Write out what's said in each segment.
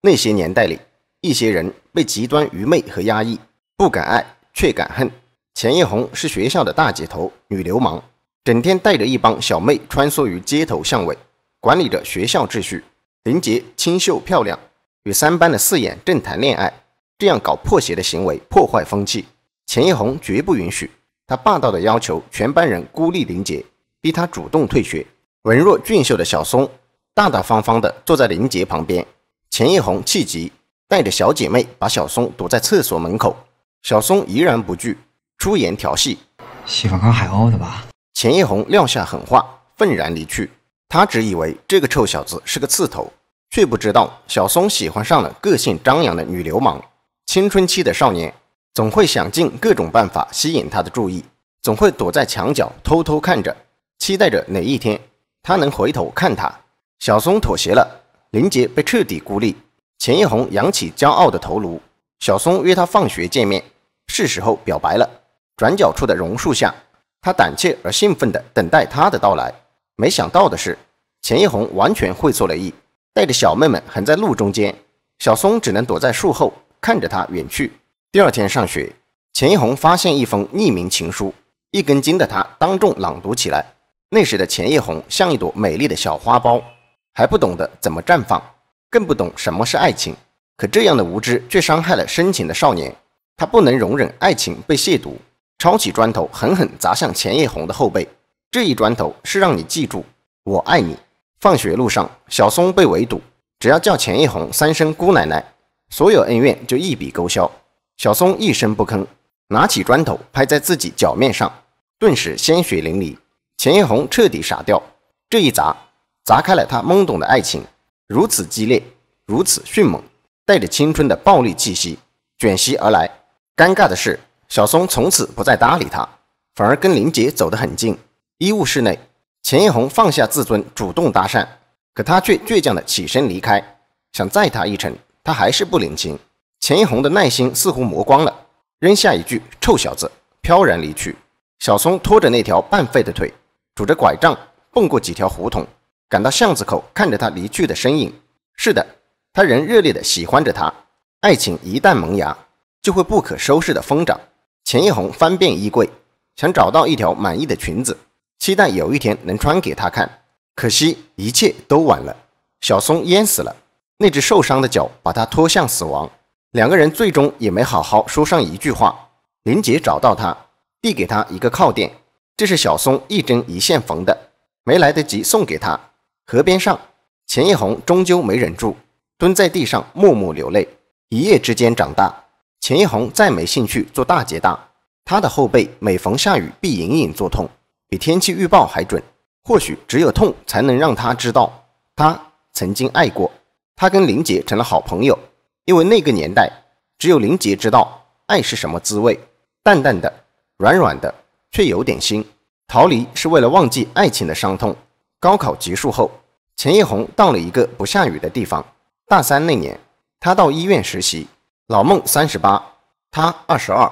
那些年代里，一些人被极端愚昧和压抑，不敢爱却敢恨。钱一红是学校的大姐头，女流氓，整天带着一帮小妹穿梭于街头巷尾，管理着学校秩序。林杰清秀漂亮，与三班的四眼正谈恋爱，这样搞破鞋的行为破坏风气，钱一红绝不允许。他霸道的要求全班人孤立林杰，逼他主动退学。文弱俊秀的小松大大方方地坐在林杰旁边。钱叶红气急，带着小姐妹把小松堵在厕所门口。小松依然不惧，出言调戏：“喜欢看海鸥的吧？”钱叶红撂下狠话，愤然离去。他只以为这个臭小子是个刺头，却不知道小松喜欢上了个性张扬的女流氓。青春期的少年总会想尽各种办法吸引她的注意，总会躲在墙角偷偷看着，期待着哪一天她能回头看他。小松妥协了。林杰被彻底孤立，钱一红扬起骄傲的头颅。小松约他放学见面，是时候表白了。转角处的榕树下，他胆怯而兴奋地等待他的到来。没想到的是，钱一红完全会错了意，带着小妹妹横在路中间。小松只能躲在树后，看着他远去。第二天上学，钱一红发现一封匿名情书，一根筋的他当众朗读起来。那时的钱一红像一朵美丽的小花苞。还不懂得怎么绽放，更不懂什么是爱情。可这样的无知却伤害了深情的少年。他不能容忍爱情被亵渎，抄起砖头狠狠砸向钱叶红的后背。这一砖头是让你记住我爱你。放学路上，小松被围堵，只要叫钱叶红三声姑奶奶，所有恩怨就一笔勾销。小松一声不吭，拿起砖头拍在自己脚面上，顿时鲜血淋漓。钱叶红彻底傻掉。这一砸。砸开了他懵懂的爱情，如此激烈，如此迅猛，带着青春的暴力气息卷袭而来。尴尬的是，小松从此不再搭理他，反而跟林杰走得很近。医务室内，钱一红放下自尊，主动搭讪，可他却倔强地起身离开，想载他一程，他还是不领情。钱一红的耐心似乎磨光了，扔下一句“臭小子”，飘然离去。小松拖着那条半废的腿，拄着拐杖，蹦过几条胡同。赶到巷子口，看着他离去的身影。是的，他仍热烈地喜欢着他。爱情一旦萌芽，就会不可收拾地疯长。钱一红翻遍衣柜，想找到一条满意的裙子，期待有一天能穿给他看。可惜一切都晚了。小松淹死了，那只受伤的脚把他拖向死亡。两个人最终也没好好说上一句话。林杰找到他，递给他一个靠垫，这是小松一针一线缝的，没来得及送给他。河边上，钱一红终究没忍住，蹲在地上默默流泪。一夜之间长大，钱一红再没兴趣做大姐大。他的后背每逢下雨必隐隐作痛，比天气预报还准。或许只有痛才能让他知道，他曾经爱过。他跟林杰成了好朋友，因为那个年代，只有林杰知道爱是什么滋味，淡淡的，软软的，却有点腥。逃离是为了忘记爱情的伤痛。高考结束后，钱叶红到了一个不下雨的地方。大三那年，他到医院实习。老孟三十八，他二十二。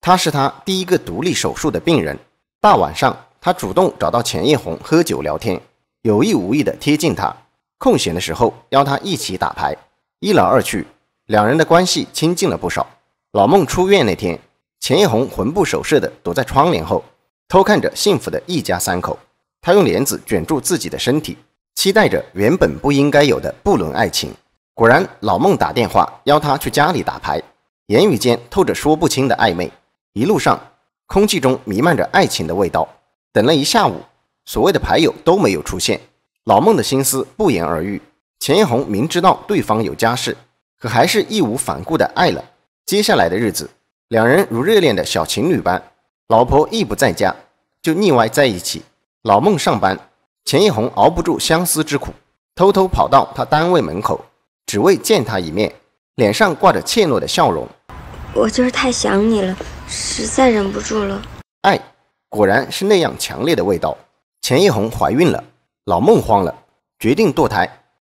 他是他第一个独立手术的病人。大晚上，他主动找到钱叶红喝酒聊天，有意无意的贴近他。空闲的时候，邀他一起打牌。一来二去，两人的关系亲近了不少。老孟出院那天，钱叶红魂不守舍的躲在窗帘后，偷看着幸福的一家三口。他用帘子卷住自己的身体，期待着原本不应该有的不伦爱情。果然，老孟打电话邀他去家里打牌，言语间透着说不清的暧昧。一路上，空气中弥漫着爱情的味道。等了一下午，所谓的牌友都没有出现，老孟的心思不言而喻。钱艳红明知道对方有家室，可还是义无反顾的爱了。接下来的日子，两人如热恋的小情侣般，老婆一不在家，就腻歪在一起。老孟上班，钱一红熬不住相思之苦，偷偷跑到他单位门口，只为见他一面，脸上挂着怯懦的笑容。我就是太想你了，实在忍不住了。爱，果然是那样强烈的味道。钱一红怀孕了，老孟慌了，决定堕胎。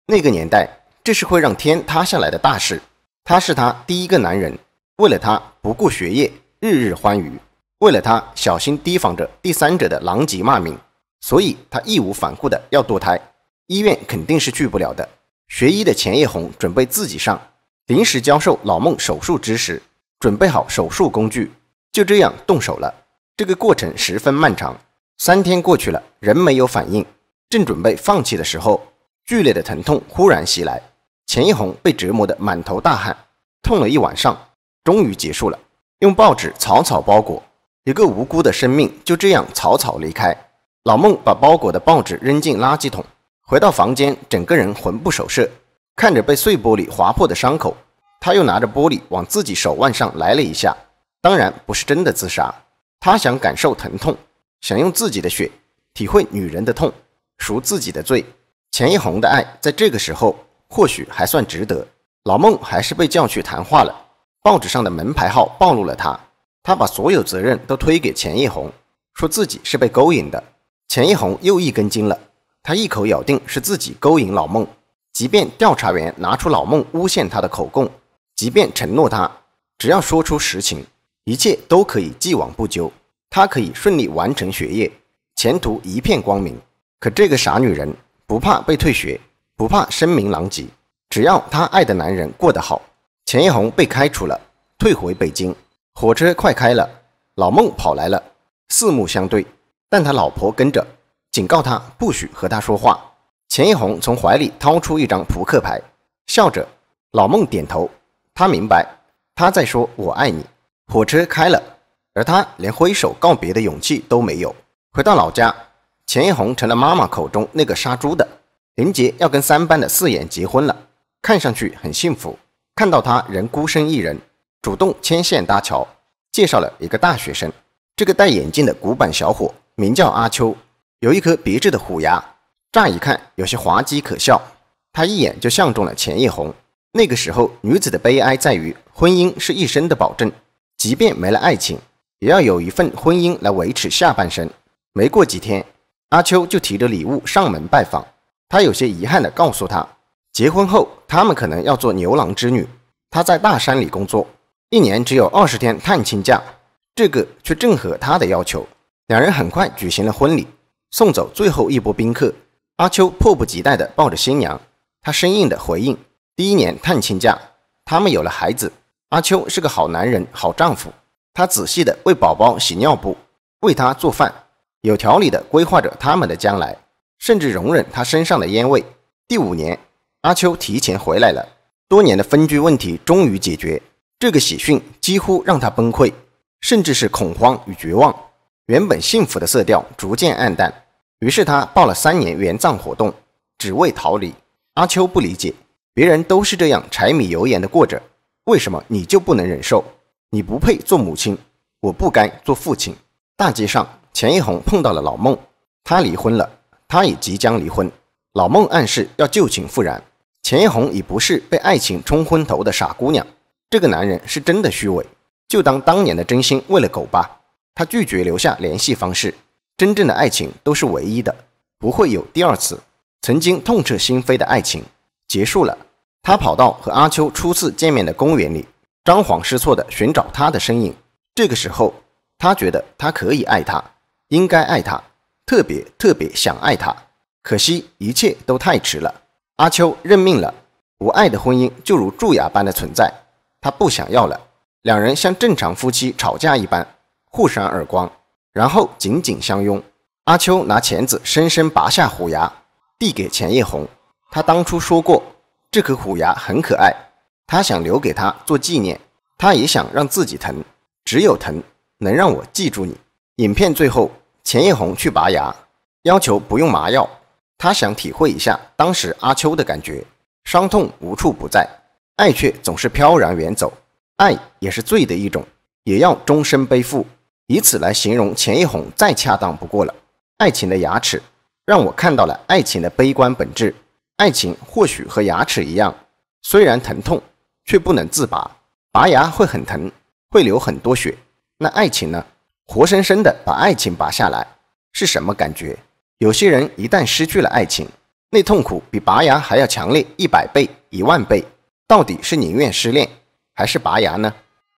那个年代，这是会让天塌下来的大事。他是他第一个男人，为了他不顾学业，日日欢愉；为了他，小心提防着第三者的狼藉骂名。所以，他义无反顾的要堕胎，医院肯定是去不了的。学医的钱叶红准备自己上，临时教授老孟手术知识，准备好手术工具，就这样动手了。这个过程十分漫长，三天过去了，仍没有反应。正准备放弃的时候，剧烈的疼痛忽然袭来，钱叶红被折磨得满头大汗，痛了一晚上，终于结束了。用报纸草草包裹，一个无辜的生命就这样草草离开。老孟把包裹的报纸扔进垃圾桶，回到房间，整个人魂不守舍，看着被碎玻璃划破的伤口，他又拿着玻璃往自己手腕上来了一下。当然不是真的自杀，他想感受疼痛，想用自己的血体会女人的痛，赎自己的罪。钱一红的爱在这个时候或许还算值得。老孟还是被叫去谈话了，报纸上的门牌号暴露了他，他把所有责任都推给钱一红，说自己是被勾引的。钱一红又一根筋了，她一口咬定是自己勾引老孟。即便调查员拿出老孟诬陷她的口供，即便承诺她只要说出实情，一切都可以既往不咎，她可以顺利完成学业，前途一片光明。可这个傻女人不怕被退学，不怕声名狼藉，只要她爱的男人过得好。钱一红被开除了，退回北京。火车快开了，老孟跑来了，四目相对。但他老婆跟着警告他，不许和他说话。钱一红从怀里掏出一张扑克牌，笑着，老孟点头，他明白，他在说“我爱你”。火车开了，而他连挥手告别的勇气都没有。回到老家，钱一红成了妈妈口中那个杀猪的。林杰要跟三班的四眼结婚了，看上去很幸福。看到他仍孤身一人，主动牵线搭桥，介绍了一个大学生，这个戴眼镜的古板小伙。名叫阿秋，有一颗别致的虎牙，乍一看有些滑稽可笑。他一眼就相中了钱叶红。那个时候，女子的悲哀在于婚姻是一生的保证，即便没了爱情，也要有一份婚姻来维持下半生。没过几天，阿秋就提着礼物上门拜访。他有些遗憾的告诉他，结婚后他们可能要做牛郎织女。他在大山里工作，一年只有二十天探亲假，这个却正合他的要求。两人很快举行了婚礼，送走最后一波宾客，阿秋迫不及待地抱着新娘。他生硬地回应：第一年探亲假，他们有了孩子。阿秋是个好男人、好丈夫，他仔细地为宝宝洗尿布，为他做饭，有条理地规划着他们的将来，甚至容忍他身上的烟味。第五年，阿秋提前回来了，多年的分居问题终于解决。这个喜讯几乎让他崩溃，甚至是恐慌与绝望。原本幸福的色调逐渐暗淡，于是他报了三年援藏活动，只为逃离。阿秋不理解，别人都是这样柴米油盐的过着，为什么你就不能忍受？你不配做母亲，我不该做父亲。大街上，钱一红碰到了老孟，他离婚了，他也即将离婚。老孟暗示要旧情复燃，钱一红已不是被爱情冲昏头的傻姑娘，这个男人是真的虚伪，就当当年的真心喂了狗吧。他拒绝留下联系方式。真正的爱情都是唯一的，不会有第二次。曾经痛彻心扉的爱情结束了。他跑到和阿秋初次见面的公园里，张皇失措地寻找他的身影。这个时候，他觉得他可以爱他，应该爱他，特别特别想爱他。可惜一切都太迟了。阿秋认命了，不爱的婚姻就如蛀牙般的存在，他不想要了。两人像正常夫妻吵架一般。互扇耳光，然后紧紧相拥。阿秋拿钳子深深拔下虎牙，递给钱叶红。他当初说过，这颗虎牙很可爱，他想留给他做纪念。他也想让自己疼，只有疼能让我记住你。影片最后，钱叶红去拔牙，要求不用麻药，他想体会一下当时阿秋的感觉。伤痛无处不在，爱却总是飘然远走。爱也是罪的一种，也要终身背负。以此来形容钱一红，再恰当不过了。爱情的牙齿，让我看到了爱情的悲观本质。爱情或许和牙齿一样，虽然疼痛，却不能自拔。拔牙会很疼，会流很多血。那爱情呢？活生生的把爱情拔下来，是什么感觉？有些人一旦失去了爱情，那痛苦比拔牙还要强烈一百倍、一万倍。到底是宁愿失恋，还是拔牙呢？